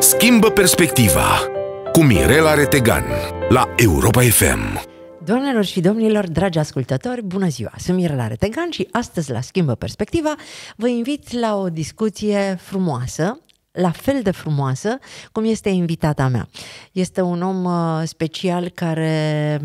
Schimbă perspectiva cu Mirela Retegan la Europa FM. Doamnelor și domnilor, dragi ascultători, bună ziua! Sunt Mirela Retegan și astăzi la Schimbă Perspectiva vă invit la o discuție frumoasă la fel de frumoasă cum este invitata mea. Este un om uh, special care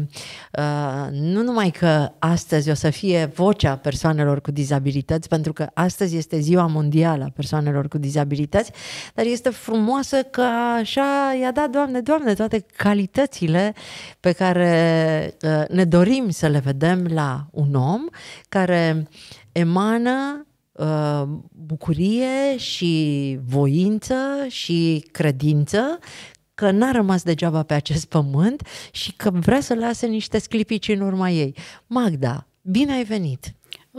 uh, nu numai că astăzi o să fie vocea persoanelor cu dizabilități, pentru că astăzi este ziua mondială a persoanelor cu dizabilități, dar este frumoasă că așa i-a dat, Doamne, Doamne, toate calitățile pe care uh, ne dorim să le vedem la un om care emană Uh, bucurie și voință și credință că n-a rămas degeaba pe acest pământ și că vrea să lase niște sclipici în urma ei. Magda, bine ai venit!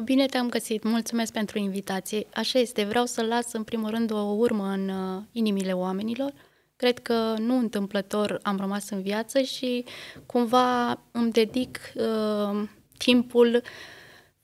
Bine te-am găsit, mulțumesc pentru invitație. Așa este, vreau să las în primul rând o urmă în uh, inimile oamenilor. Cred că nu întâmplător am rămas în viață și cumva îmi dedic uh, timpul uh,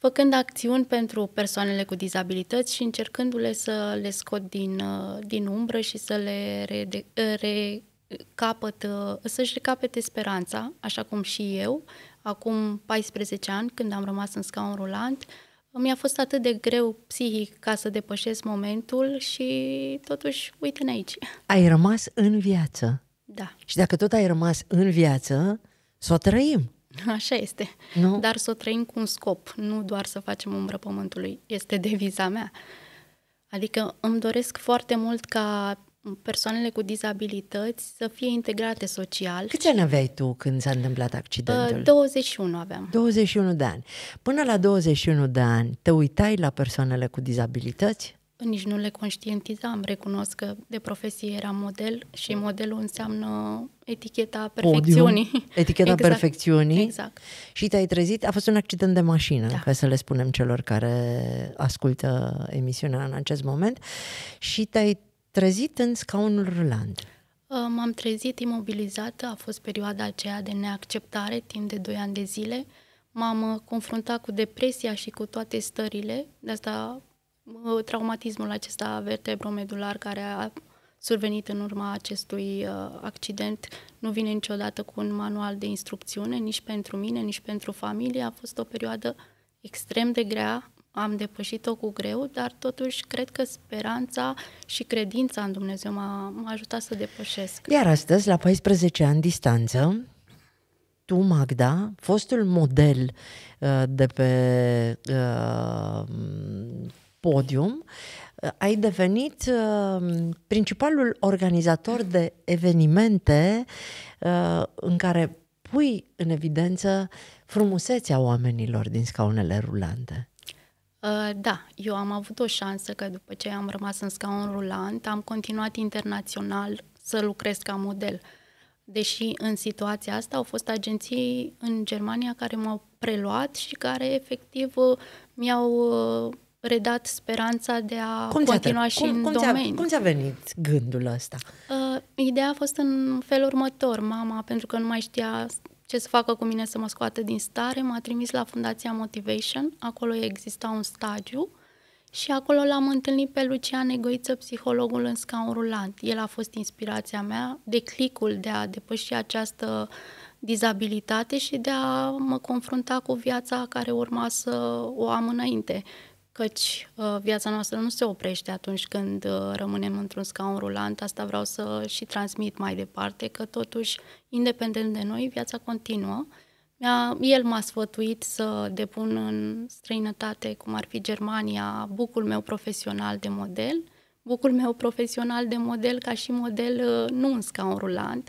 făcând acțiuni pentru persoanele cu dizabilități și încercându-le să le scot din, uh, din umbră și să le rede, uh, recapăt, uh, să-și recapete speranța, așa cum și eu, acum 14 ani, când am rămas în scaun rulant, mi-a fost atât de greu psihic ca să depășesc momentul și totuși, uite-ne aici. Ai rămas în viață. Da. Și dacă tot ai rămas în viață, să o trăim. Așa este. Nu? Dar să o trăim cu un scop, nu doar să facem umbră pământului. Este deviza mea. Adică îmi doresc foarte mult ca persoanele cu dizabilități să fie integrate social. Câți ani aveai tu când s-a întâmplat accidentul? 21 uh, aveam. 21 de ani. Până la 21 de ani, te uitai la persoanele cu dizabilități? nici nu le conștientizam. Recunosc că de profesie era model și mm. modelul înseamnă eticheta perfecțiunii. Podium, eticheta exact. perfecțiunii. Exact. Și te-ai trezit, a fost un accident de mașină, da. ca să le spunem celor care ascultă emisiunea în acest moment, și te-ai trezit în scaunul rulant. Uh, m-am trezit imobilizată, a fost perioada aceea de neacceptare timp de 2 ani de zile. M-am uh, confruntat cu depresia și cu toate stările, de asta traumatismul acesta vertebromedular care a survenit în urma acestui uh, accident nu vine niciodată cu un manual de instrucțiune, nici pentru mine, nici pentru familie. A fost o perioadă extrem de grea, am depășit-o cu greu, dar totuși cred că speranța și credința în Dumnezeu m-a, m-a ajutat să depășesc. Iar astăzi, la 14 ani distanță, tu, Magda, fostul model uh, de pe uh, podium, ai devenit uh, principalul organizator de evenimente uh, în care pui în evidență frumusețea oamenilor din scaunele rulante. Uh, da, eu am avut o șansă că după ce am rămas în scaun rulant, am continuat internațional să lucrez ca model. Deși în situația asta au fost agenții în Germania care m-au preluat și care efectiv mi-au redat speranța de a cum continua și cum, în cum domeniu. Cum ți-a venit gândul ăsta? Uh, ideea a fost în felul următor. Mama, pentru că nu mai știa ce să facă cu mine să mă scoată din stare, m-a trimis la Fundația Motivation, acolo exista un stagiu și acolo l-am întâlnit pe Lucian Negoiță, psihologul în scaun rulant. El a fost inspirația mea, de clicul de a depăși această dizabilitate și de a mă confrunta cu viața care urma să o am înainte căci uh, viața noastră nu se oprește atunci când uh, rămânem într-un scaun rulant. Asta vreau să și transmit mai departe, că totuși, independent de noi, viața continuă. El m-a sfătuit să depun în străinătate, cum ar fi Germania, bucul meu profesional de model, bucul meu profesional de model ca și model uh, nu în scaun rulant,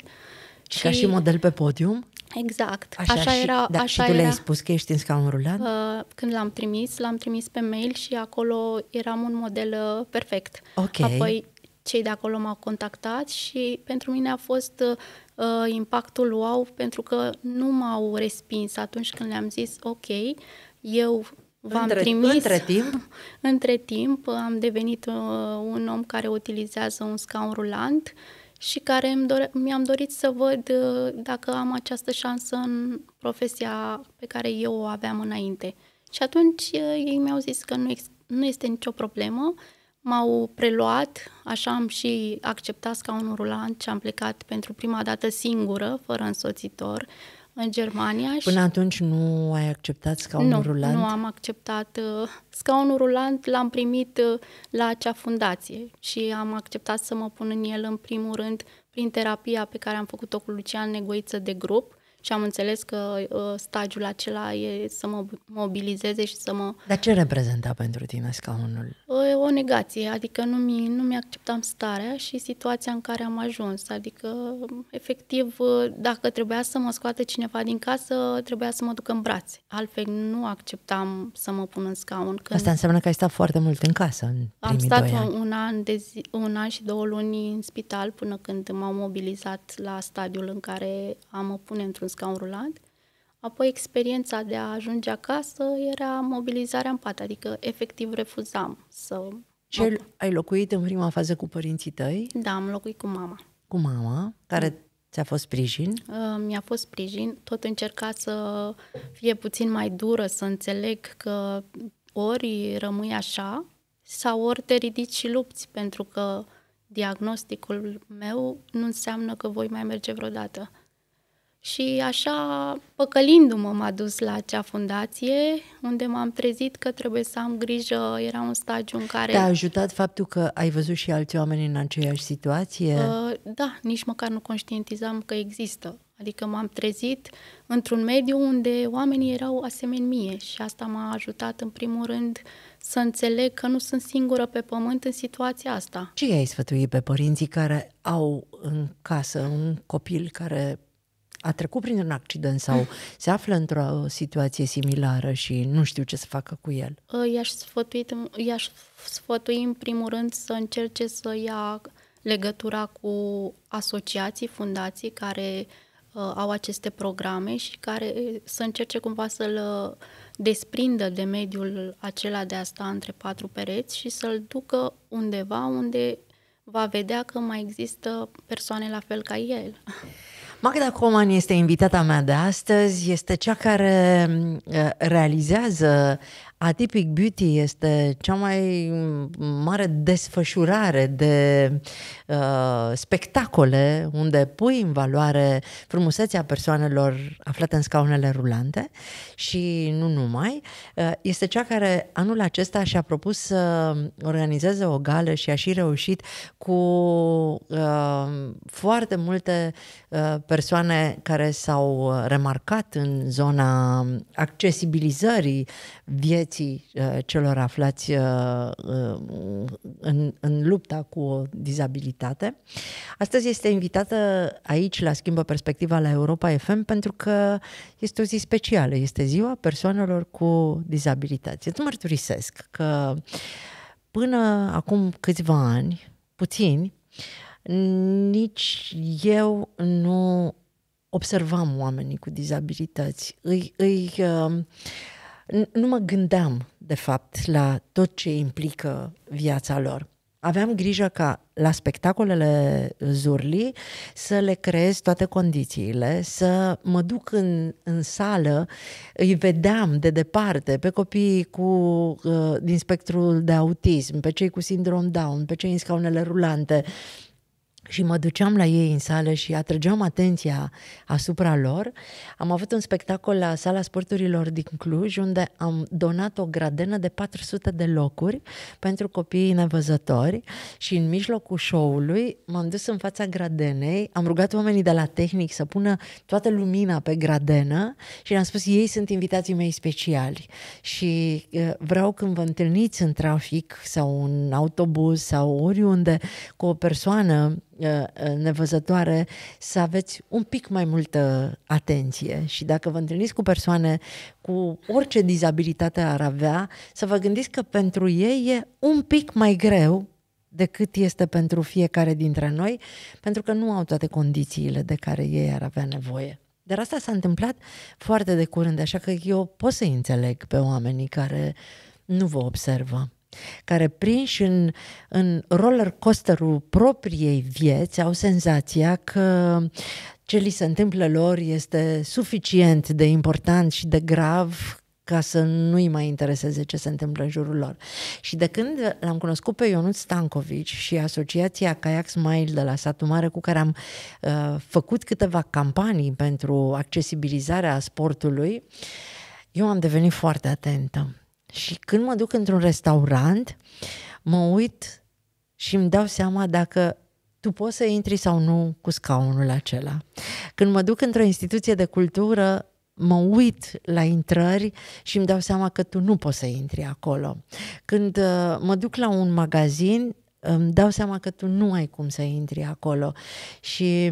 și... Ca și model pe podium? Exact. Așa, așa era. Da, așa și tu le-ai spus că ești în scaun rulant Uh, când l-am trimis, l-am trimis pe mail și acolo eram un model uh, perfect. Ok. Apoi cei de acolo m-au contactat și pentru mine a fost uh, uh impactul wow pentru că nu m-au respins atunci când le-am zis ok, eu v-am între, trimis. Între timp? între timp am devenit uh, un om care utilizează un scaun rulant uh, și care mi-am dore- mi dorit să văd uh, dacă am această șansă în profesia pe care eu o aveam înainte. Și atunci uh, ei mi-au zis că nu, nu este nicio problemă, m-au preluat, așa am și acceptat scaunul rulant și am plecat pentru prima dată singură, fără însoțitor, uh, în Germania. Și... Până atunci nu ai acceptat scaunul nu, rulant? Nu, am acceptat. Uh, scaunul rulant l-am primit uh, la acea fundație și am acceptat să mă pun în el în primul rând prin terapia pe care am făcut-o cu Lucian Negoiță de grup și am înțeles că uh, stagiul acela e să mă mobilizeze și să mă... Dar ce reprezenta pentru tine scaunul? Uh, o negație, adică nu mi, nu mi acceptam starea și situația în care am ajuns. Adică, efectiv, ă, dacă trebuia să mă scoată cineva din casă, trebuia să mă duc în brațe. Altfel nu acceptam să mă pun în scaun. Când... Asta înseamnă că ai stat foarte mult în casă în Am stat doi ani. un an de zi, un an și două luni în spital până când m-au mobilizat la stadiul în care am mă pune într-un scaun rulant. Apoi experiența de a ajunge acasă era mobilizarea în pat, adică efectiv refuzam să... Și ai, locuit în prima fază cu părinții tăi? Da, am locuit cu mama. Cu mama, care mm. ți-a fost sprijin? Uh, mi-a fost sprijin. Tot încerca să fie puțin mai dură, să înțeleg că ori rămâi așa sau ori te ridici și lupți, pentru că diagnosticul meu nu înseamnă că voi mai merge vreodată. Și așa, păcălindu-mă, m-a dus la acea fundație, unde m-am trezit că trebuie să am grijă, era un stagiu în care... Te-a ajutat faptul că ai văzut și alți oameni în aceeași situație? Uh, da, nici măcar nu conștientizam că există. Adică m-am trezit într-un mediu unde oamenii erau asemeni mie și asta m-a ajutat în primul rând să înțeleg că nu sunt singură pe pământ în situația asta. Ce ai sfătuit pe părinții care au în casă un copil care a trecut prin un accident sau se află într-o situație similară și nu știu ce să facă cu el? Ă, i-aș sfătui, i-aș sfătui în primul rând să încerce să ia legătura cu asociații, fundații care uh, au aceste programe și care să încerce cumva să-l desprindă de mediul acela de a sta între patru pereți și să-l ducă undeva unde va vedea că mai există persoane la fel ca el. Magda Coman este invitata mea de astăzi, este cea care mm, uh, realizează Atypic Beauty, este cea mai mm, mare desfășurare de uh, spectacole unde pui în valoare frumusețea persoanelor aflate în scaunele rulante și nu numai. Uh, este cea care anul acesta și-a propus să organizeze o gală și a și reușit cu uh, foarte multe Uh, persoane care s-au uh, remarcat în zona um, accesibilizării vieții uh, celor aflați în, în lupta cu o dizabilitate. Astăzi este invitată aici la Schimbă Perspectiva la Europa FM pentru că este o zi specială, este ziua persoanelor cu dizabilități. Îți mărturisesc că până acum câțiva ani, puțini, nici eu nu observam oamenii cu dizabilități. Îi, îi, um, nu mă gândeam, de fapt, la tot ce implică viața lor. Aveam grijă ca la spectacolele Zurli să le creez toate condițiile, să mă duc în, în sală, îi vedeam de departe pe copiii cu, uh, din spectrul de autism, pe cei cu sindrom Down, pe cei în scaunele rulante, și mă duceam la ei în sală și atrăgeam atenția asupra lor. Am avut un spectacol la Sala Sporturilor din Cluj, unde am donat o gradenă de 400 de locuri pentru copiii nevăzători și în mijlocul show-ului m-am dus în fața gradenei, am rugat oamenii de la tehnic să pună toată lumina pe gradenă și le-am spus ei sunt invitații mei speciali și vreau când vă întâlniți în trafic sau în autobuz sau oriunde cu o persoană Uh, uh, nevăzătoare, să aveți un pic mai multă atenție și dacă vă întâlniți cu persoane cu orice dizabilitate ar avea, să vă gândiți că pentru ei e un pic mai greu decât este pentru fiecare dintre noi, pentru că nu au toate condițiile de care ei ar avea nevoie. Dar asta s-a întâmplat foarte de curând, așa că eu pot să înțeleg pe oamenii care nu vă observă care prinși în, în roller coasterul propriei vieți au senzația că ce li se întâmplă lor este suficient de important și de grav ca să nu-i mai intereseze ce se întâmplă în jurul lor. Și de când l-am cunoscut pe Ionut Stancovici și asociația Kayak Smile de la Satul Mare, cu care am uh, făcut câteva campanii pentru accesibilizarea sportului, eu am devenit foarte atentă și când mă duc într-un restaurant, mă uit și îmi dau seama dacă tu poți să intri sau nu cu scaunul acela. Când mă duc într-o instituție de cultură, mă uit la intrări și îmi dau seama că tu nu poți să intri acolo. Când uh, mă duc la un magazin, îmi dau seama că tu nu ai cum să intri acolo. Și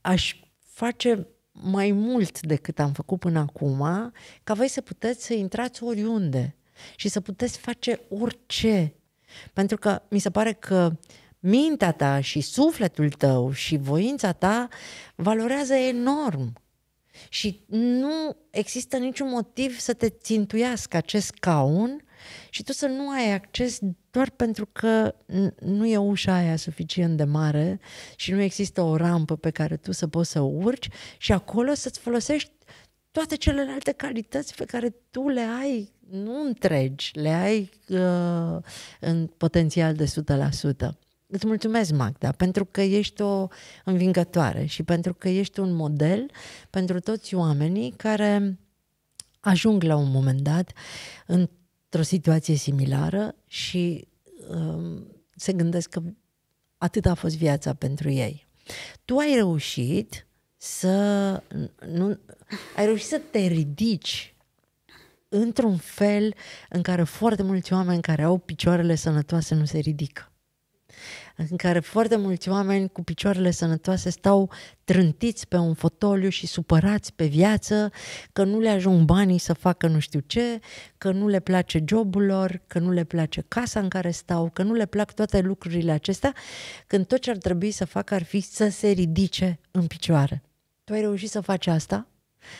aș face mai mult decât am făcut până acum, ca voi să puteți să intrați oriunde și să puteți face orice. Pentru că mi se pare că mintea ta și sufletul tău și voința ta valorează enorm. Și nu există niciun motiv să te țintuiască acest caun și tu să nu ai acces doar pentru că nu e ușa aia suficient de mare și nu există o rampă pe care tu să poți să urci și acolo să-ți folosești toate celelalte calități pe care tu le ai, nu întregi, le ai uh, în potențial de 100%. Îți mulțumesc, Magda, pentru că ești o învingătoare și pentru că ești un model pentru toți oamenii care ajung la un moment dat în într-o situație similară și um, se gândesc că atât a fost viața pentru ei. Tu ai reușit să nu, ai reușit să te ridici într-un fel în care foarte mulți oameni care au picioarele sănătoase nu se ridică în care foarte mulți oameni cu picioarele sănătoase stau trântiți pe un fotoliu și supărați pe viață că nu le ajung banii să facă nu știu ce, că nu le place jobul lor, că nu le place casa în care stau, că nu le plac toate lucrurile acestea, când tot ce ar trebui să facă ar fi să se ridice în picioare. Tu ai reușit să faci asta?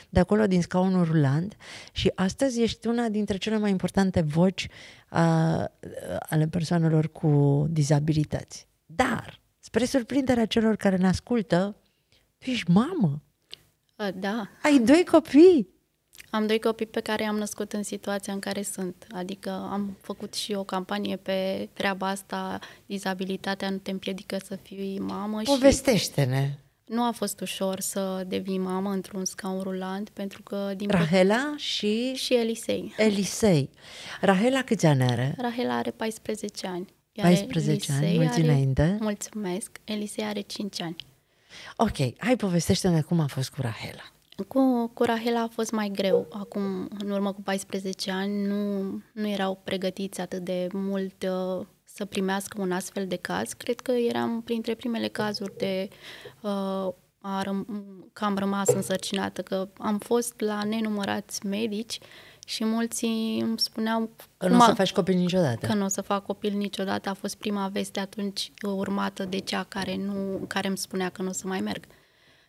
de acolo din scaunul rulant și astăzi ești una dintre cele mai importante voci a, ale persoanelor cu dizabilități. Dar, spre surprinderea celor care ne ascultă, tu ești mamă. Da. Ai doi copii. Am doi copii pe care am născut în situația în care sunt. Adică am făcut și o campanie pe treaba asta, dizabilitatea nu te împiedică să fii mamă. Povestește-ne. Și nu a fost ușor să devii mamă într-un scaun rulant, pentru că... din Rahela pe... și... Și Elisei. Elisei. Rahela câți ani are? Rahela are 14 ani. Iar 14 Elisei ani, mulți are... înainte. Mulțumesc. Elisei are 5 ani. Ok, hai povestește-ne cum a fost cu Rahela. Cu, cu Rahela a fost mai greu. Acum, în urmă cu 14 ani, nu, nu erau pregătiți atât de mult uh, să primească un astfel de caz. Cred că eram printre primele cazuri de uh, a răm- că am rămas însărcinată, că am fost la nenumărați medici și mulți îmi spuneau... Că nu o să faci copil niciodată. Că nu o să fac copil niciodată. A fost prima veste atunci urmată de cea care, nu, care îmi spunea că nu o să mai merg.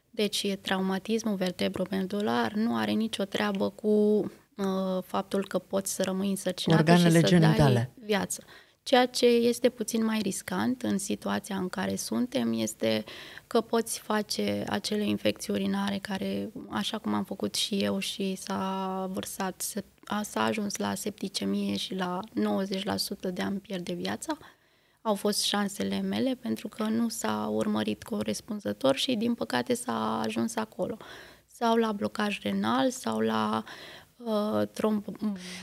Deci traumatismul vertebro-pendular, nu are nicio treabă cu uh, faptul că poți să rămâi însărcinată Organele și să genitale. dai viață. Uh, Ceea ce este puțin mai riscant în situația în care suntem este că poți face acele infecții urinare care, așa cum am făcut și eu și s-a vărsat, s-a ajuns la septicemie și la 90% de a-mi pierde viața, au fost șansele mele pentru că nu s-a urmărit corespunzător și din păcate s-a ajuns acolo. Sau la blocaj renal sau la uh,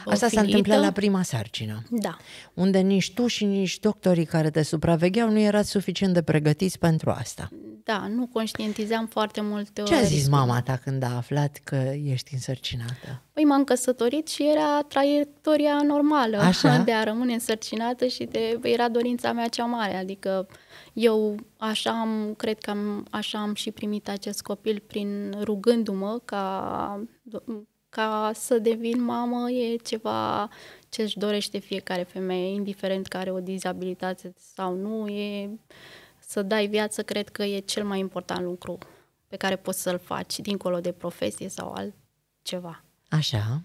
Asta s-a întâmplat la prima sarcină. Da. Unde nici tu și nici doctorii care te supravegheau nu erați suficient de pregătiți pentru asta. Da, nu conștientizeam foarte mult. Ce a uh, zis riscul. mama ta când a aflat că ești însărcinată? Păi m-am căsătorit și era traiectoria normală Așa? de a rămâne însărcinată și de, era dorința mea cea mare, adică eu așa am, cred că am, așa am și primit acest copil prin rugându-mă ca ca să devin mamă e ceva ce își dorește fiecare femeie, indiferent că are o dizabilitate sau nu, e să dai viață, cred că e cel mai important lucru pe care poți să-l faci, dincolo de profesie sau altceva. Așa.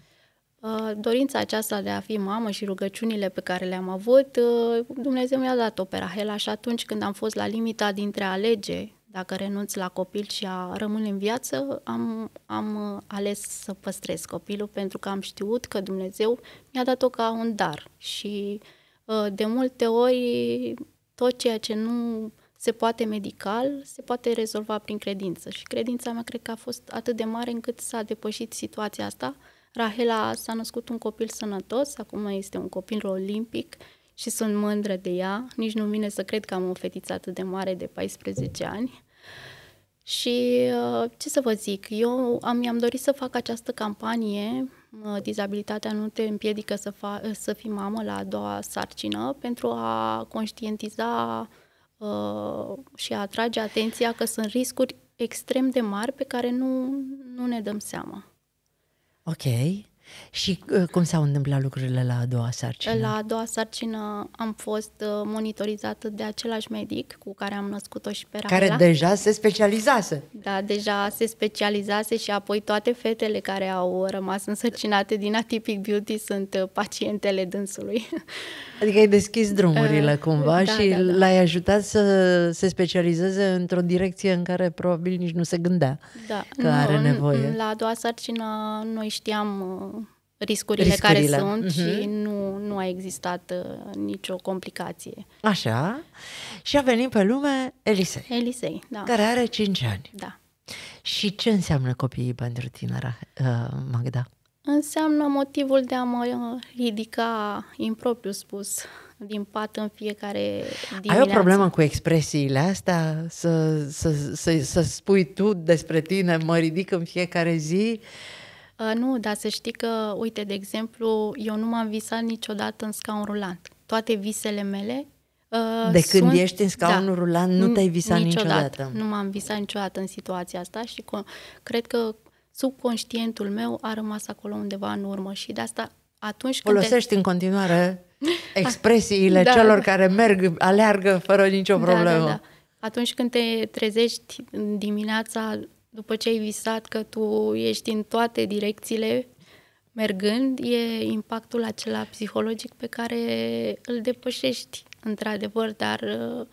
Uh, dorința aceasta de a fi mamă și rugăciunile pe care le-am avut, uh, Dumnezeu mi-a dat opera Hela și atunci când am fost la limita dintre alege dacă renunț la copil și a rămâne în viață, am, am uh, ales să păstrez copilul pentru că am știut că Dumnezeu mi-a dat-o ca un dar și uh, de multe ori tot ceea ce nu se poate medical, se poate rezolva prin credință. Și credința mea cred că a fost atât de mare încât s-a depășit situația asta. Rahela s-a născut un copil sănătos, acum este un copil olimpic și sunt mândră de ea. Nici nu vine să cred că am o fetiță atât de mare de 14 ani. Și uh, ce să vă zic, eu am, mi-am dorit să fac această campanie uh, Dizabilitatea nu te împiedică să, fa- uh, să fii mamă la a doua sarcină pentru a conștientiza uh, și a atrage atenția că sunt riscuri extrem de mari pe care nu, nu ne dăm seama. Ok. Și uh, cum s-au întâmplat lucrurile la a doua sarcină? La a doua sarcină am fost uh, monitorizată de același medic cu care am născut-o și pe Raela. Care deja se specializase. Da, deja se specializase și apoi toate fetele care au rămas însărcinate din Atypic Beauty sunt uh, pacientele dânsului. Adică ai deschis drumurile cumva da, și da, da. l-ai ajutat să se specializeze într-o direcție în care probabil nici nu se gândea da. că nu, are nevoie. La a doua sarcină noi știam riscurile, riscurile. care sunt uh-huh. și nu, nu a existat uh, nicio complicație. Așa. Și a venit pe lume Elisei. Elisei, da. Care are 5 ani. Da. Și ce înseamnă copiii pentru tine, uh, Magda? Înseamnă motivul de a mă uh, ridica, impropriu spus, din pat în fiecare dimineață. Ai o problemă cu expresiile astea? Să, să, să, să spui tu despre tine, mă ridic în fiecare zi? Uh, Ă, nu, dar să știi că, uite, de exemplu, eu nu m-am visat niciodată în scaun rulant. Toate visele mele uh, De sunt... când ești în scaun da, rulant, nu te-ai visat niciodată. niciodată. Nu m-am visat niciodată în situația asta și cu... cred că subconștientul meu a rămas acolo undeva în urmă și de asta atunci când... Folosești te... în continuare expresiile da, celor care merg, aleargă fără nicio problemă. Da, da, da. Atunci când te trezești dimineața după ce ai visat că tu ești în toate direcțiile mergând, e impactul acela psihologic pe care îl depășești, într-adevăr, dar uh,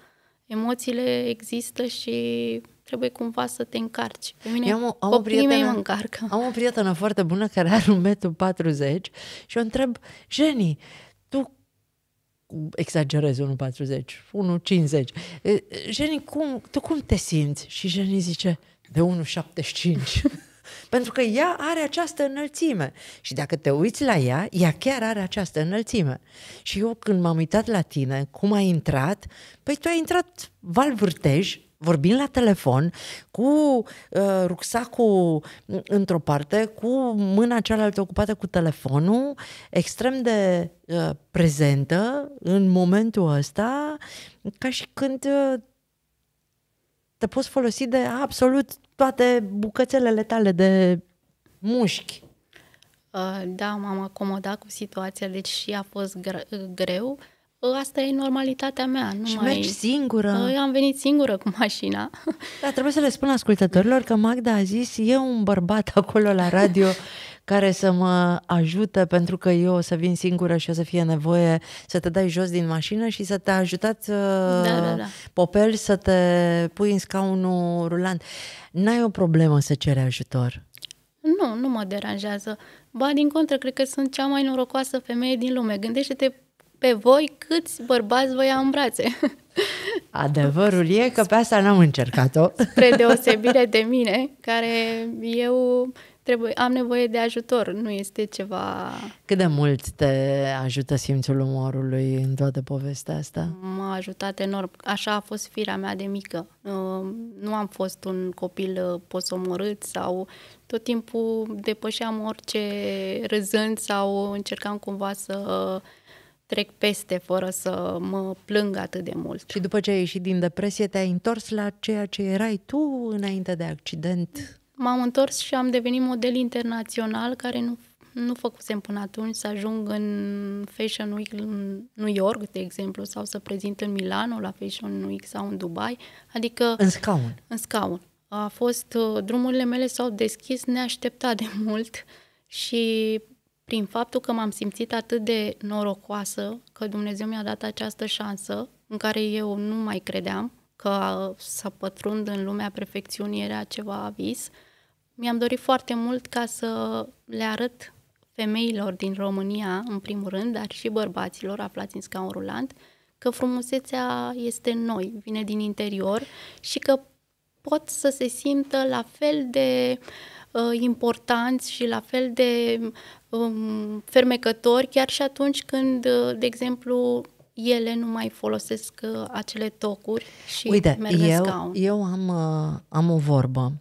emoțiile există și trebuie cumva să te încarci. Pe mine, Eu am o, am o prietenă, mă încarcă. Am o prietenă foarte bună care are un metru 40 și o întreb, Jenny, tu exagerez 1,40, 1,50. Jenny, cum, tu cum te simți? Și Jenny zice, de 1,75. Pentru că ea are această înălțime. Și dacă te uiți la ea, ea chiar are această înălțime. Și eu când m-am uitat la tine, cum ai intrat, păi tu ai intrat valvârtej, vorbind la telefon, cu uh, rucsacul într-o parte, cu mâna cealaltă ocupată cu telefonul, extrem de uh, prezentă în momentul ăsta, ca și când uh, te poți folosi de absolut toate bucățelele tale de mușchi. Uh, da, m-am acomodat cu situația, deci și a fost greu asta e normalitatea mea. Nu și mai... mergi singură. Eu păi, am venit singură cu mașina. Dar trebuie să le spun ascultătorilor că Magda a zis, e un bărbat acolo la radio care să mă ajute pentru că eu o să vin singură și o să fie nevoie să te dai jos din mașină și să te ajutați uh, da, da, da. popel să te pui în scaunul rulant. N-ai o problemă să ceri ajutor. Nu, nu mă deranjează. Ba, din contră, cred că sunt cea mai norocoasă femeie din lume. Gândește-te pe voi câți bărbați voi ia în brațe. Adevărul e că pe asta n-am încercat-o. Spre deosebire de mine, care eu trebuie, am nevoie de ajutor, nu este ceva... Cât de mult te ajută simțul umorului în toată povestea asta? M-a ajutat enorm. Așa a fost firea mea de mică. Nu am fost un copil uh, posomorât sau tot timpul depășeam orice râzând sau încercam cumva să trec peste fără să mă plâng atât de mult. Și după ce ai ieșit din depresie, te-ai întors la ceea ce erai tu înainte de accident? M-am întors și am devenit model internațional care nu, nu făcusem până atunci să ajung în Fashion Week în New York, de exemplu, sau să prezint în Milano la Fashion Week sau în Dubai. Adică... În scaun. În scaun. A fost... Uh, drumurile mele s-au deschis neașteptat de mult și prin faptul că m-am simțit atât de norocoasă că Dumnezeu mi-a dat această șansă în care eu nu mai credeam că să pătrund în lumea perfecțiunii era ceva vis. Mi-am dorit foarte mult ca să le arăt femeilor din România, în primul rând, dar și bărbaților aflați în scaun rulant, că frumusețea este noi, vine din interior și că pot să se simtă la fel de uh, uh, importanți și la fel de um, fermecători, chiar și atunci când, uh, de exemplu, ele nu mai folosesc uh, acele tocuri și Uite, merg eu, scaun. eu am, uh, am o vorbă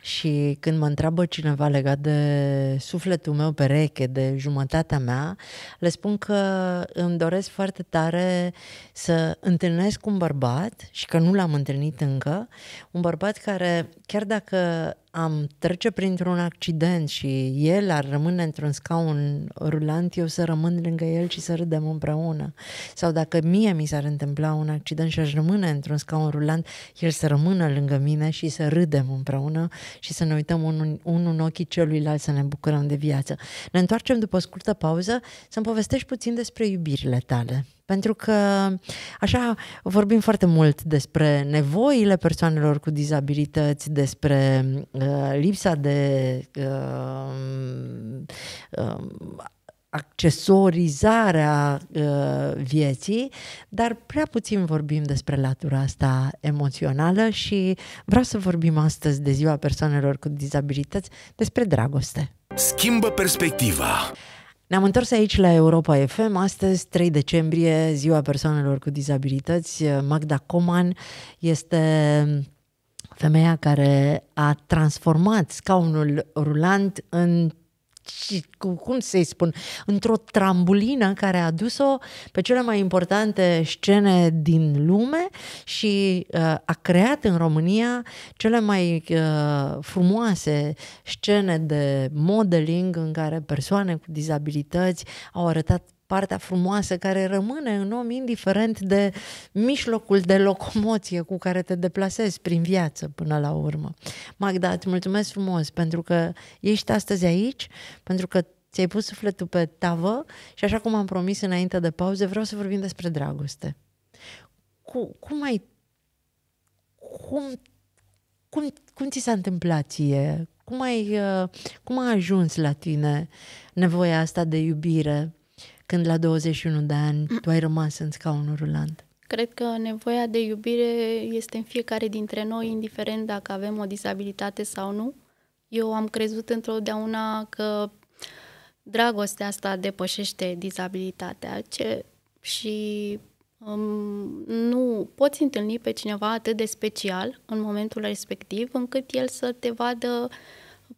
și când mă întreabă cineva legat de sufletul meu pereche, de jumătatea mea, le spun că îmi doresc foarte tare să întâlnesc un bărbat și că nu l-am întâlnit încă, un bărbat care, chiar dacă am trece printr-un accident și el ar rămâne într-un scaun rulant, eu să rămân lângă el și să râdem împreună. Sau dacă mie mi s-ar întâmpla un accident și aș rămâne într-un scaun rulant, el să rămână lângă mine și să râdem împreună și să ne uităm unul, un în ochii celuilalt, să ne bucurăm de viață. Ne întoarcem după o scurtă pauză să-mi povestești puțin despre iubirile tale. Pentru că, așa, vorbim foarte mult despre nevoile persoanelor cu dizabilități, despre uh, lipsa de uh, uh, accesorizarea uh, vieții, dar prea puțin vorbim despre latura asta emoțională și vreau să vorbim astăzi de Ziua Persoanelor cu Dizabilități despre dragoste. Schimbă perspectiva! Ne-am întors aici la Europa FM, astăzi 3 decembrie, ziua persoanelor cu dizabilități. Magda Coman este femeia care a transformat scaunul rulant în cum să-i spun, într-o trambulină care a dus-o pe cele mai importante scene din lume și uh, a creat în România cele mai uh, frumoase scene de modeling în care persoane cu dizabilități au arătat partea frumoasă care rămâne în om indiferent de mijlocul de locomoție cu care te deplasezi prin viață până la urmă. Magda, îți mulțumesc frumos pentru că ești astăzi aici, pentru că ți-ai pus sufletul pe tavă și așa cum am promis înainte de pauze, vreau să vorbim despre dragoste. Cu, cum ai... Cum, cum, cum ți s-a întâmplat ție? Cum, ai, uh, cum a ajuns la tine nevoia asta de iubire? când la 21 de ani mm. tu ai rămas în scaunul rulant? Cred că nevoia de iubire este în fiecare dintre noi, indiferent dacă avem o disabilitate sau nu. Eu am crezut întotdeauna că dragostea asta depășește dizabilitatea ce, și um, nu poți întâlni pe cineva atât de special în momentul respectiv încât el să te vadă uh,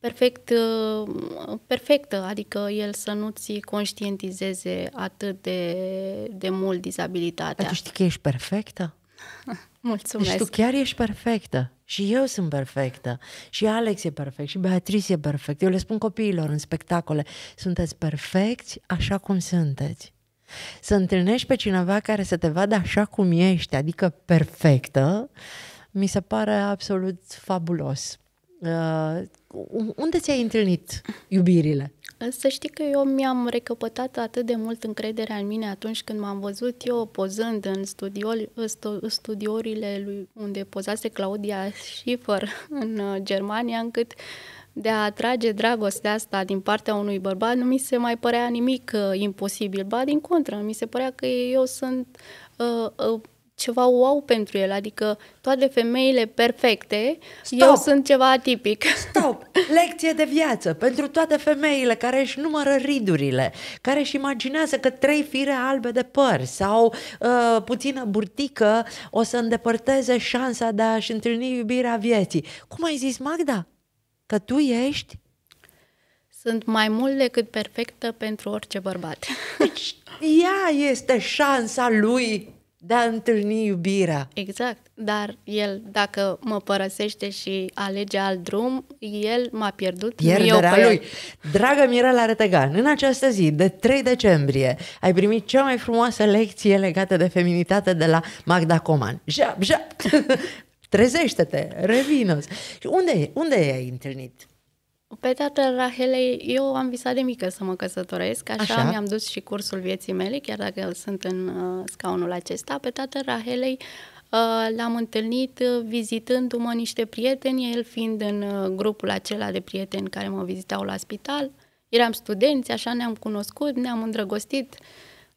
perfect, uh, perfectă, adică el să nu-ți conștientizeze atât de, de mult dizabilitatea. Dar tu știi că ești perfectă? Mulțumesc. Deci tu chiar ești perfectă. Și eu sunt perfectă. Și Alex e perfect. Și Beatrice e perfectă. Eu le spun copiilor în spectacole, sunteți perfecți așa cum sunteți. Să întâlnești pe cineva care să te vadă așa cum ești, adică perfectă, mi se pare absolut fabulos. Uh, unde ți-ai întâlnit iubirile? Să știi că eu mi-am recăpătat atât de mult încrederea în mine atunci când m-am văzut eu pozând în studiourile lui, unde pozase Claudia Schiffer în uh, Germania, încât de a atrage dragostea asta din partea unui bărbat nu mi se mai părea nimic uh, imposibil, ba din contră, mi se părea că eu sunt uh, uh, ceva wow pentru el, adică toate femeile perfecte, Stop. eu sunt ceva atipic. Stop! Lecție de viață pentru toate femeile care își numără ridurile, care își imaginează că trei fire albe de păr sau uh, puțină burtică o să îndepărteze șansa de a-și întâlni iubirea vieții. Cum ai zis, Magda? Că tu ești sunt mai mult decât perfectă pentru orice bărbat. Deci, ea este șansa lui de a întâlni iubirea. Exact, dar el dacă mă părăsește și alege alt drum, el m-a pierdut. Pierderea lui. Dragă Mirela Retegan, în această zi de 3 decembrie ai primit cea mai frumoasă lecție legată de feminitate de la Magda Coman. Jap, jap! Trezește-te, revină -ți. Unde, unde ai întâlnit pe teatrul Rahelei, eu am visat de mică să mă căsătoresc, așa, așa. mi-am dus și cursul vieții mele, chiar dacă sunt în uh, scaunul acesta. Pe teatrul Rahelei uh, l-am întâlnit uh, vizitându-mă niște prieteni, el fiind în uh, grupul acela de prieteni care mă vizitau la spital. Eram studenți, așa ne-am cunoscut, ne-am îndrăgostit.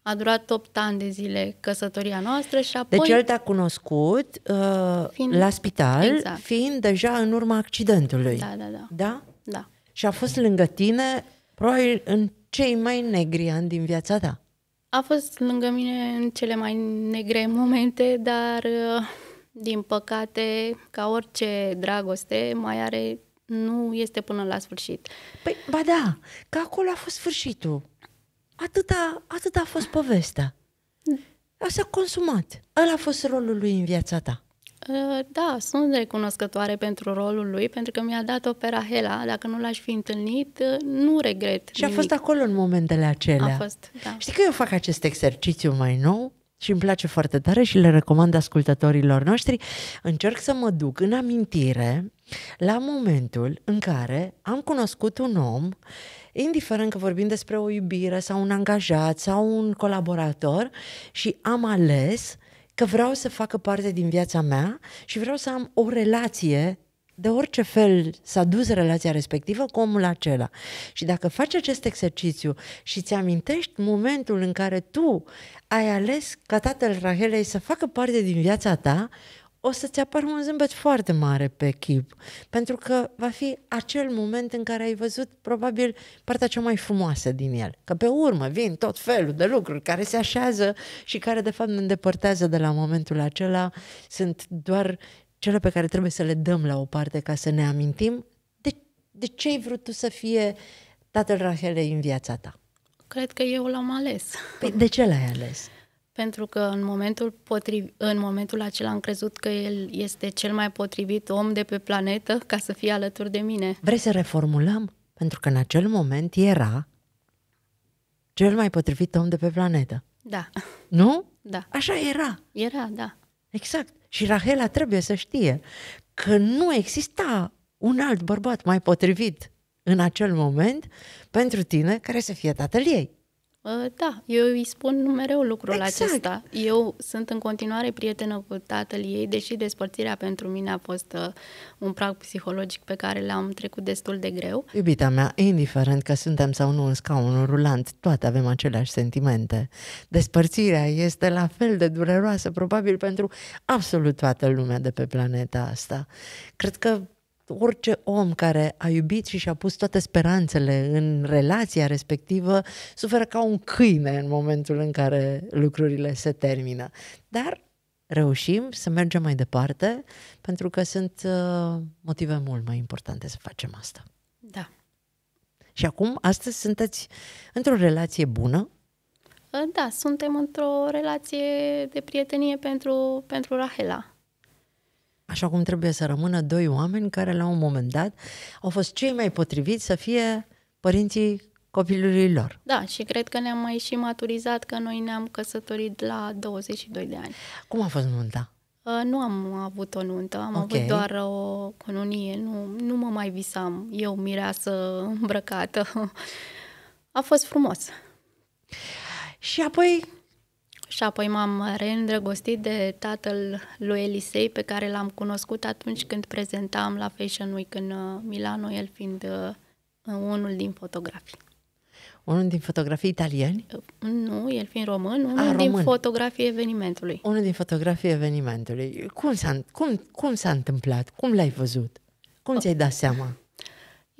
A durat 8 ani de zile căsătoria noastră și apoi... Deci el te-a cunoscut uh, fiind, la spital, exact. fiind deja în urma accidentului. Da, da, da. Da? Da. Și a fost lângă tine, probabil, în cei mai negri ani din viața ta. A fost lângă mine în cele mai negre momente, dar uh, din păcate, ca orice dragoste, mai are nu este până la sfârșit. Păi, ba da, că acolo a fost sfârșitul. Atâta, atâta a fost povestea. Mm. Asta a consumat. Ăla a fost rolul lui în viața ta. Ă, da, sunt recunoscătoare pentru rolul lui, pentru că mi-a dat opera Hela. Dacă nu l-aș fi întâlnit, ă, nu regret. Și nimic. a fost acolo în momentele acelea. A fost, da. Știi că eu fac acest exercițiu mai nou? și îmi place foarte tare și le recomand ascultătorilor noștri, încerc să mă duc în amintire la momentul în care am cunoscut un om, indiferent că vorbim despre o iubire sau un angajat sau un colaborator și am ales că vreau să facă parte din viața mea și vreau să am o relație de orice fel s-a dus relația respectivă cu omul acela. Și dacă faci acest exercițiu și ți amintești momentul în care tu ai ales ca tatăl Rahelei să facă parte din viața ta, o să-ți apară un zâmbet foarte mare pe chip, pentru că va fi acel moment în care ai văzut probabil partea cea mai frumoasă din el. Că pe urmă vin tot felul de lucruri care se așează și care de fapt ne îndepărtează de la momentul acela, sunt doar cele pe care trebuie să le dăm la o parte ca să ne amintim de, de ce ai vrut tu să fie tatăl Rahelei în viața ta. Cred că eu l-am ales. Păi de ce l-ai ales? pentru că în momentul, potriv, în momentul acela am crezut că el este cel mai potrivit om de pe planetă ca să fie alături de mine. Vrei să reformulăm? Pentru că în acel moment era cel mai potrivit om de pe planetă. Da. Nu? Da. Așa era. Era, da. Exact. Și Rahela trebuie să știe că nu exista un alt bărbat mai potrivit în acel moment pentru tine care să fie tatăl ei. Uh, da, eu îi spun mereu lucrul exact. acesta. Eu sunt în continuare prietenă cu tatăl ei, deși despărțirea pentru mine a fost uh, un prag psihologic pe care l-am trecut destul de greu. Iubita mea, indiferent că suntem sau nu în scaunul rulant, toate avem aceleași sentimente. Despărțirea este la fel de dureroasă, probabil, pentru absolut toată lumea de pe planeta asta. Cred că orice om care a iubit și și-a pus toate speranțele în relația respectivă suferă ca un câine în momentul în care lucrurile se termină. Dar reușim să mergem mai departe pentru că sunt uh, motive mult mai importante să facem asta. Da. Și acum, astăzi, sunteți într-o relație bună? Uh, da, suntem într-o relație de prietenie pentru, pentru Rahela. Așa cum trebuie să rămână doi oameni care la un moment dat au fost cei mai potriviți să fie părinții copilului lor. Da, și cred că ne-am mai și maturizat că noi ne-am căsătorit la 22 de ani. Cum a fost nunta? Uh, nu am avut o nuntă, am okay. avut doar o cununie, nu, nu mă mai visam eu mireasă îmbrăcată. A fost frumos. Și apoi și apoi m-am reîndrăgostit de tatăl lui Elisei pe care l-am cunoscut atunci când prezentam la Fashion Week în uh, Milano, el fiind uh, unul din fotografii. Unul din fotografii italieni? Uh, nu, el fiind român, ah, unul A, român. din fotografii evenimentului. Unul din fotografii evenimentului. Cum s-a, cum, cum s-a întâmplat? Cum l-ai văzut? Cum ți-ai dat seama?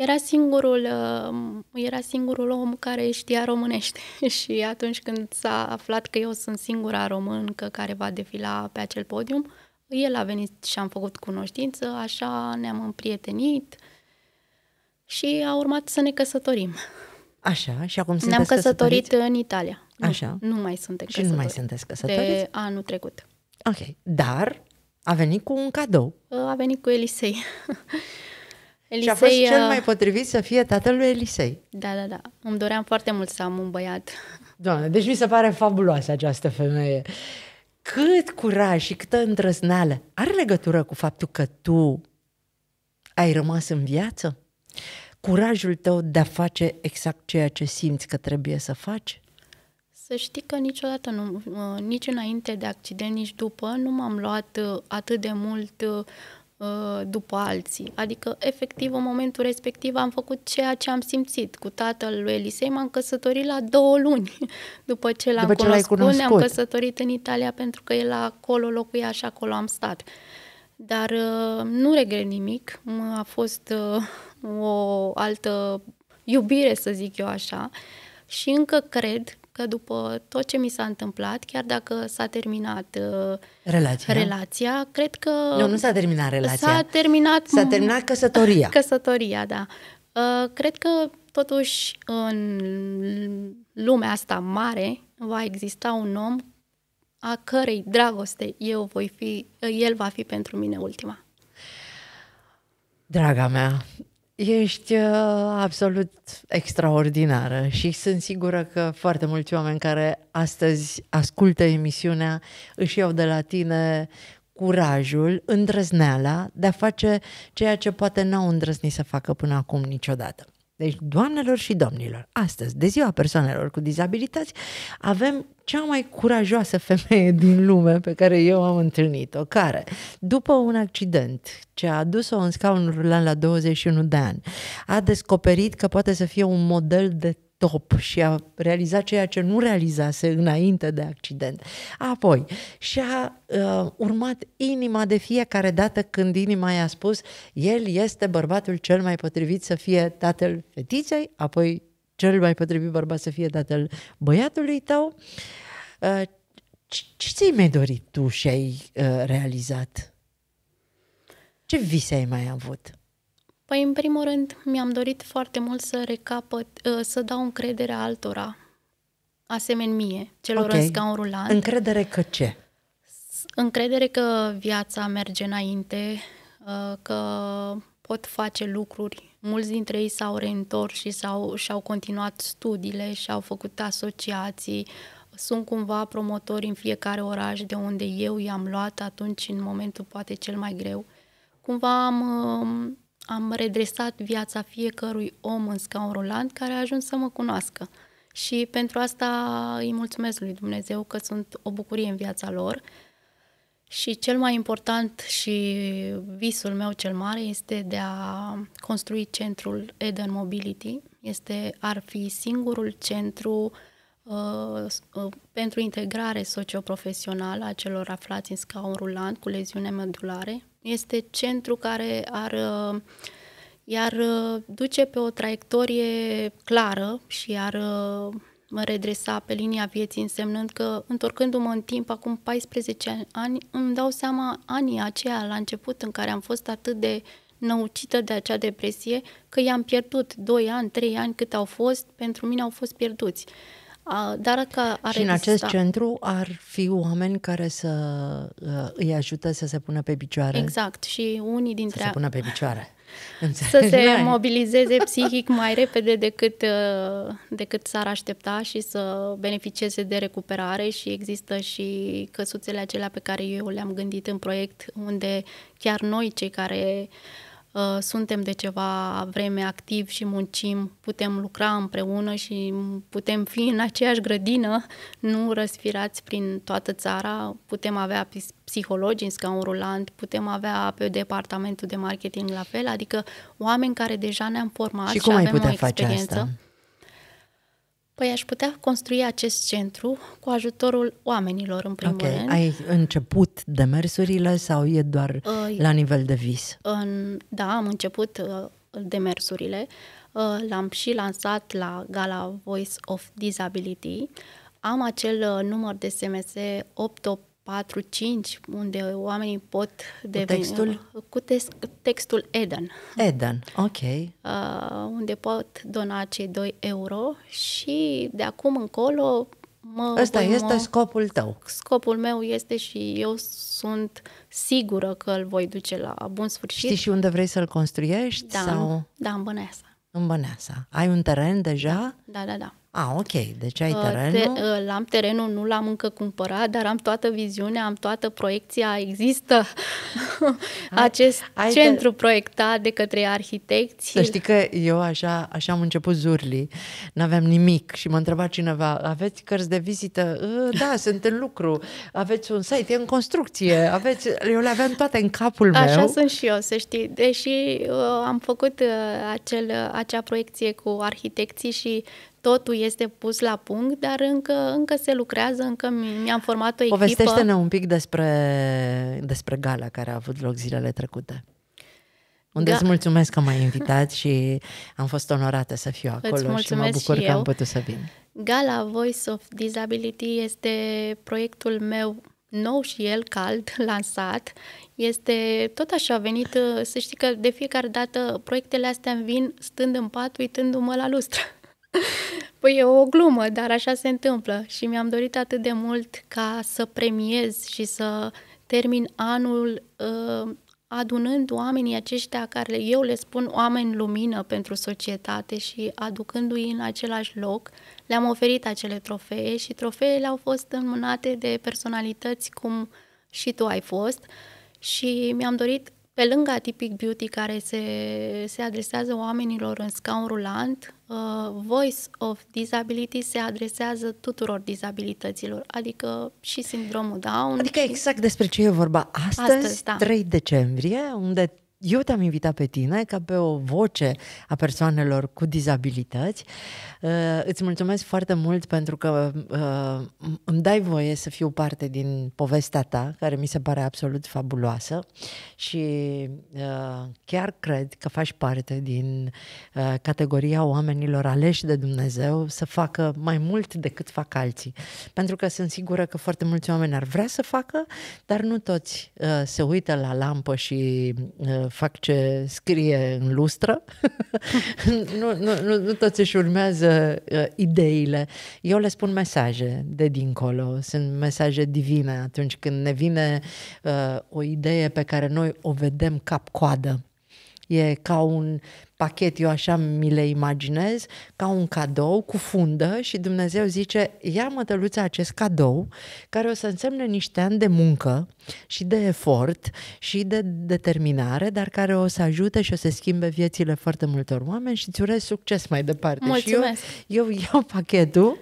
Era singurul, uh, era singurul om care știa românește și atunci când s-a aflat că eu sunt singura româncă care va defila pe acel podium, el a venit și am făcut cunoștință, așa ne-am împrietenit și a urmat să ne căsătorim. Așa, și acum sunteți Ne-am căsătorit căsătoriți? în Italia. Nu, așa. Nu mai suntem căsătoriți. Și nu mai sunteți căsătoriți? De anul trecut. Ok, dar a venit cu un cadou. A venit cu Elisei. Elisei... Și a fost cel uh, mai potrivit să fie tatăl lui Elisei. Da, da, da. Îmi doream foarte mult să am un băiat. Doamne, deci mi se pare fabuloasă această femeie. Cât curaj și câtă îndrăzneală are legătură cu faptul că tu ai rămas în viață? Curajul tău de a face exact ceea ce simți că trebuie să faci? Să știi că niciodată nu, uh, nici înainte de accident, nici după, nu m-am luat uh, atât de mult Uh, după alții. Adică, efectiv, în momentul respectiv am făcut ceea ce am simțit. Cu tatăl lui Elisei m-am căsătorit la două luni după ce l-am după cunoscut, cunoscut. Ne-am căsătorit în Italia pentru că el acolo locuia și acolo am stat. Dar uh, nu regret nimic. A fost uh, o altă iubire, să zic eu așa. Și încă cred că după tot ce mi s-a întâmplat, chiar dacă s-a terminat uh, relația, relația cred că... Nu, nu s-a terminat relația. S-a terminat... S-a terminat căsătoria. Căsătoria, da. Uh, cred că totuși în lumea asta mare va exista un om a cărei dragoste eu voi fi, el va fi pentru mine ultima. Draga mea, Ești uh, absolut extraordinară și sunt sigură că foarte mulți oameni care astăzi ascultă emisiunea își iau de la tine curajul, îndrăzneala de a face ceea ce poate n-au îndrăznit să facă până acum niciodată. Deci, doamnelor și domnilor, astăzi, de ziua persoanelor cu dizabilități, avem cea mai curajoasă femeie din lume pe care eu am întâlnit-o, care, după un accident ce a adus-o în scaunul rulant la 21 de ani, a descoperit că poate să fie un model de top și a realizat ceea ce nu realizase înainte de accident. Apoi, și-a uh, urmat inima de fiecare dată când inima i-a spus el este bărbatul cel mai potrivit să fie tatăl fetiței, apoi cel mai potrivit bărbat să fie tatăl băiatului tău. Uh, ce, ce ți-ai mai dorit tu și ai uh, realizat? Ce vise ai mai avut? Păi, în primul rând, mi-am dorit foarte mult să recapăt, uh, să dau încredere altora, asemeni mie, celor okay. în scaun rulant. Încredere că ce? Încredere că viața merge înainte, uh, că pot face lucruri. Mulți dintre ei s-au reîntors și s-au, și-au continuat studiile și-au făcut asociații. Sunt cumva promotori în fiecare oraș de unde eu i-am luat atunci în momentul poate cel mai greu. Cumva am um, am redresat viața fiecărui om în scaun rulant care a ajuns să mă cunoască. Și pentru asta îi mulțumesc lui Dumnezeu că sunt o bucurie în viața lor. Și cel mai important și visul meu cel mare este de a construi centrul Eden Mobility. Este ar fi singurul centru uh, pentru integrare socioprofesională a celor aflați în scaun rulant cu leziune medulare, este centru care ar, uh, iar uh, duce pe o traiectorie clară și ar uh, mă redresa pe linia vieții, însemnând că, întorcându-mă în timp, acum 14 ani, îmi dau seama anii aceia la început în care am fost atât de năucită de acea depresie, că i-am pierdut 2 ani, 3 ani cât au fost, pentru mine au fost pierduți. Uh, dar că ar Și în acest centru ar fi oameni care să uh, îi ajute să se pună pe picioare. Exact. Și unii dintre... Să se pună pe picioare. Să se mobilizeze psihic mai repede decât, uh, decât s-ar aștepta și să beneficieze de recuperare și există și căsuțele acelea pe care eu le-am gândit în proiect unde chiar noi cei care uh, Uh, suntem de ceva vreme activ și muncim, putem lucra împreună și putem fi în aceeași grădină, nu răspirați prin toată țara, putem avea psihologi în scaun rulant, putem avea pe departamentul de marketing la fel, adică oameni care deja ne-am format și, cum și avem ai putea o experiență. Face asta? Păi aș putea construi acest centru cu ajutorul oamenilor, în primul okay. rând. Ai început demersurile sau e doar uh, la nivel de vis? În, da, am început uh, demersurile. Uh, l-am și lansat la Gala Voice of Disability. Am acel uh, număr de SMS 888 4, 5, unde oamenii pot deveni... Cu textul? Cu te- textul Eden. Eden, ok. Uh, unde pot dona cei 2 euro și de acum încolo mă... voi este mă, scopul tău. Scopul meu este și eu sunt sigură că îl voi duce la bun sfârșit. Știi și unde vrei să-l construiești? Da, sau... da în Băneasa. În Băneasa. Ai un teren deja? Da, da, da. da. Ah, ok. Deci ai ă, terenul? Te, ă, am terenul, nu l-am încă cumpărat, dar am toată viziunea, am toată proiecția. Există ai, acest ai centru te... proiectat de către arhitecți. Să știi că eu așa, așa am început zurli, n-aveam nimic și m-a întrebat cineva, aveți cărți de vizită? Ă, da, sunt în lucru. Aveți un site, e în construcție. Aveți... Eu le aveam toate în capul meu. Așa sunt și eu, să știi. Deși uh, am făcut uh, acel, acea proiecție cu arhitecții și totul este pus la punct, dar încă, încă se lucrează, încă mi-am format o echipă. Povestește-ne un pic despre, despre gala care a avut loc zilele trecute. Unde da. îți mulțumesc că m-ai invitat și am fost onorată să fiu acolo și mă bucur și că am putut să vin. Gala Voice of Disability este proiectul meu nou și el cald, lansat. Este tot așa venit, să știi că de fiecare dată proiectele astea îmi vin stând în pat, uitându-mă la lustră. Păi e o glumă, dar așa se întâmplă și mi-am dorit atât de mult ca să premiez și să termin anul uh, adunând oamenii aceștia care eu le spun oameni lumină pentru societate și aducându-i în același loc, le-am oferit acele trofee și trofeele au fost înmânate de personalități cum și tu ai fost și mi-am dorit pe lângă Atipic Beauty, care se, se adresează oamenilor în scaun rulant, uh, Voice of Disability se adresează tuturor dizabilităților, adică și sindromul Down. Adică și... exact despre ce e vorba astăzi, astăzi da. 3 decembrie, unde eu te-am invitat pe tine ca pe o voce a persoanelor cu dizabilități. Uh, îți mulțumesc foarte mult pentru că uh, îmi dai voie să fiu parte din povestea ta, care mi se pare absolut fabuloasă și uh, chiar cred că faci parte din categoria oamenilor aleși de Dumnezeu să facă mai mult decât fac alții. Pentru că sunt sigură că foarte mulți oameni ar vrea să facă, dar nu toți se uită la lampă și fac ce scrie în lustră. nu, nu, nu, nu toți își urmează uh, ideile. Eu le spun mesaje de dincolo. Sunt mesaje divine atunci când ne vine uh, o idee pe care noi o vedem cap-coadă. E ca un pachet, eu așa mi le imaginez, ca un cadou cu fundă și Dumnezeu zice, ia mătăluța acest cadou care o să însemne niște ani de muncă și de efort și de determinare, dar care o să ajute și o să schimbe viețile foarte multor oameni și îți urez succes mai departe. Mulțumesc. Și eu, eu iau pachetul,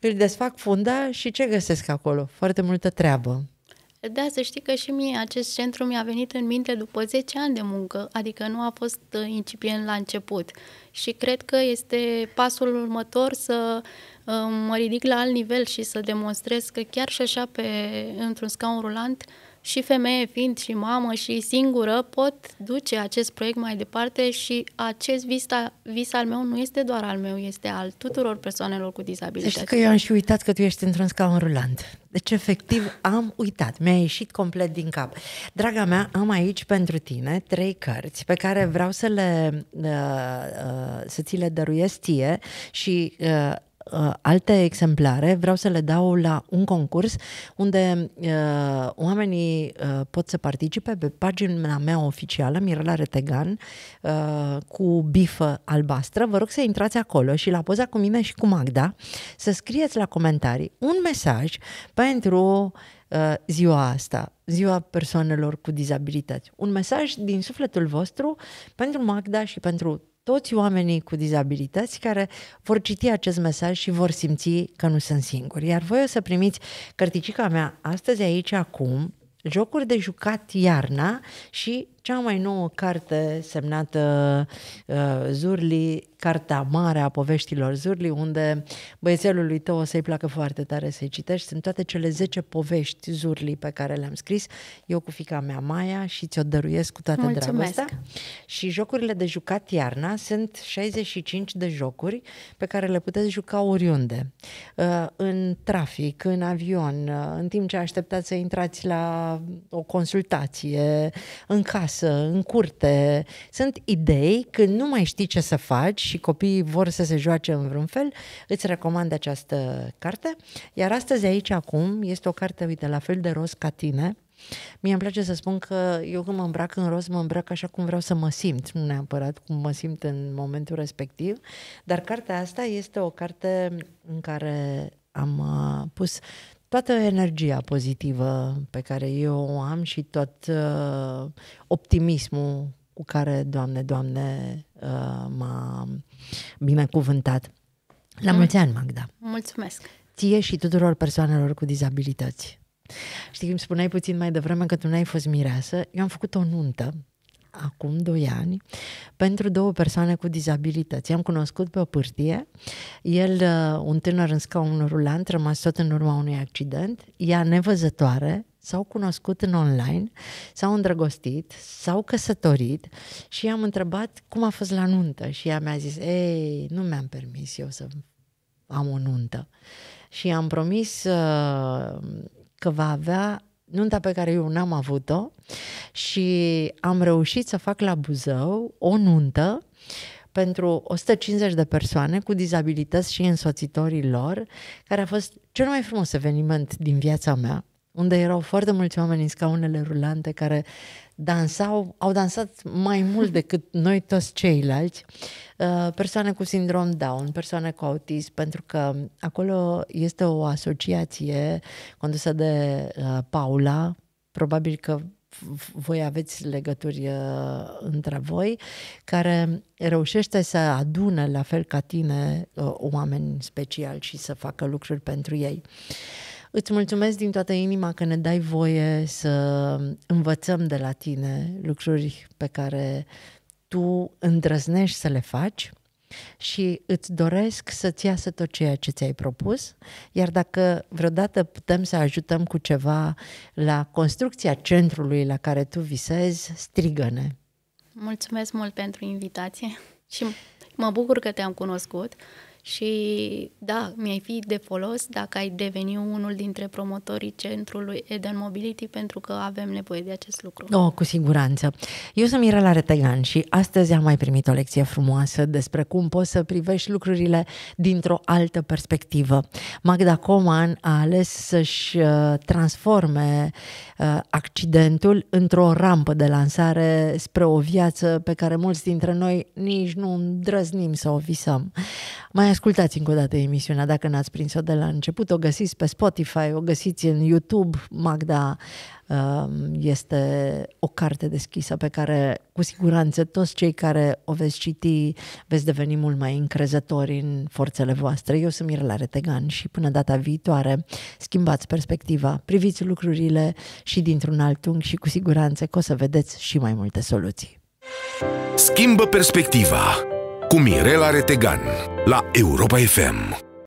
îl desfac funda și ce găsesc acolo? Foarte multă treabă da, să știi că și mie acest centru mi-a venit în minte după 10 ani de muncă, adică nu a fost uh, incipient la început. Și cred că este pasul următor să uh, mă ridic la alt nivel și să demonstrez că chiar și așa pe, într-un scaun rulant și femeie fiind și mamă și singură, pot duce acest proiect mai departe și acest vis, vis al meu nu este doar al meu, este al tuturor persoanelor cu dizabilități. Știi că eu am și uitat că tu ești într-un scaun rulant. Deci, efectiv, am uitat. Mi-a ieșit complet din cap. Draga mea, am aici pentru tine trei cărți pe care vreau să le uh, uh, să ți le dăruiesc ție și uh, Uh, alte exemplare, vreau să le dau la un concurs unde uh, oamenii uh, pot să participe pe pagina mea oficială, Mirela Retegan, uh, cu bifă albastră. Vă rog să intrați acolo și la poza cu mine și cu Magda să scrieți la comentarii un mesaj pentru uh, ziua asta, ziua persoanelor cu dizabilități. Un mesaj din sufletul vostru pentru Magda și pentru toți oamenii cu dizabilități care vor citi acest mesaj și vor simți că nu sunt singuri. Iar voi o să primiți cărticica mea astăzi aici, acum, jocuri de jucat iarna și cea mai nouă carte semnată uh, Zurli, Cartea Mare a Poveștilor Zurli, unde băiețelul lui tău o să-i placă foarte tare să-i citești. Sunt toate cele 10 povești Zurli pe care le-am scris, eu cu fica mea Maia și ți-o dăruiesc cu toată Mulțumesc. dragostea. Și jocurile de jucat iarna sunt 65 de jocuri pe care le puteți juca oriunde. Uh, în trafic, în avion, uh, în timp ce așteptați să intrați la o consultație, în casă, acasă, în curte. Sunt idei când nu mai știi ce să faci și copiii vor să se joace în vreun fel, îți recomand această carte. Iar astăzi aici, acum, este o carte, uite, la fel de roz ca tine, Mie îmi place să spun că eu când mă îmbrac în roz, mă îmbrac așa cum vreau să mă simt, nu neapărat cum mă simt în momentul respectiv, dar cartea asta este o carte în care am uh, pus toată energia pozitivă pe care eu o am și tot uh, optimismul cu care, Doamne, Doamne, uh, m-a binecuvântat. La mm. mulți ani, Magda! Mulțumesc! Ție și tuturor persoanelor cu dizabilități. Știi, îmi spuneai puțin mai devreme că tu n-ai fost mireasă. Eu am făcut o nuntă acum 2 ani, pentru două persoane cu dizabilități. I-am cunoscut pe o pârtie, el, uh, un tânăr în scaun rulant, rămas tot în urma unui accident, ea nevăzătoare, s-au cunoscut în online, s-au îndrăgostit, s-au căsătorit și i-am întrebat cum a fost la nuntă și ea mi-a zis, ei, nu mi-am permis eu să am o nuntă. Și am promis uh, că va avea nunta pe care eu n-am avut-o și am reușit să fac la Buzău o nuntă pentru 150 de persoane cu dizabilități și însoțitorii lor, care a fost cel mai frumos eveniment din viața mea unde erau foarte mulți oameni în scaunele rulante care dansau, au dansat mai mult decât noi toți ceilalți, uh, persoane cu sindrom Down, persoane cu autism, pentru că acolo este o asociație condusă de uh, Paula, probabil că voi aveți legături uh, între voi, care reușește să adune, la fel ca tine, uh, oameni speciali și să facă lucruri pentru ei. Uh, Îți mulțumesc din toată inima că ne dai voie să învățăm de la tine lucruri pe care tu îndrăznești să le faci și îți doresc să-ți iasă tot ceea ce ți-ai propus, iar dacă vreodată putem să ajutăm cu ceva la construcția centrului la care tu visezi, strigă-ne. Mulțumesc mult pentru invitație și mă bucur că te-am cunoscut și da, mi-ai fi de folos dacă ai deveni unul dintre promotorii centrului Eden Mobility pentru că avem nevoie de acest lucru. Oh, cu siguranță. Eu sunt Mirela Retegan și astăzi am mai primit o lecție frumoasă despre cum poți să privești lucrurile dintr-o altă perspectivă. Magda Coman a ales să-și uh, transforme uh, accidentul într-o rampă de lansare spre o viață pe care mulți dintre noi nici nu îndrăznim să o visăm. Mai ascultați încă o dată emisiunea dacă n-ați prins-o de la început. O găsiți pe Spotify, o găsiți în YouTube. Magda um, este o carte deschisă pe care cu siguranță toți cei care o veți citi veți deveni mult mai încrezători în forțele voastre. Eu sunt Mirela Retegan și până data viitoare schimbați perspectiva, priviți lucrurile și dintr-un alt unghi și cu siguranță că o să vedeți și mai multe soluții. Schimbă perspectiva cu Mirela Retegan la Europa FM.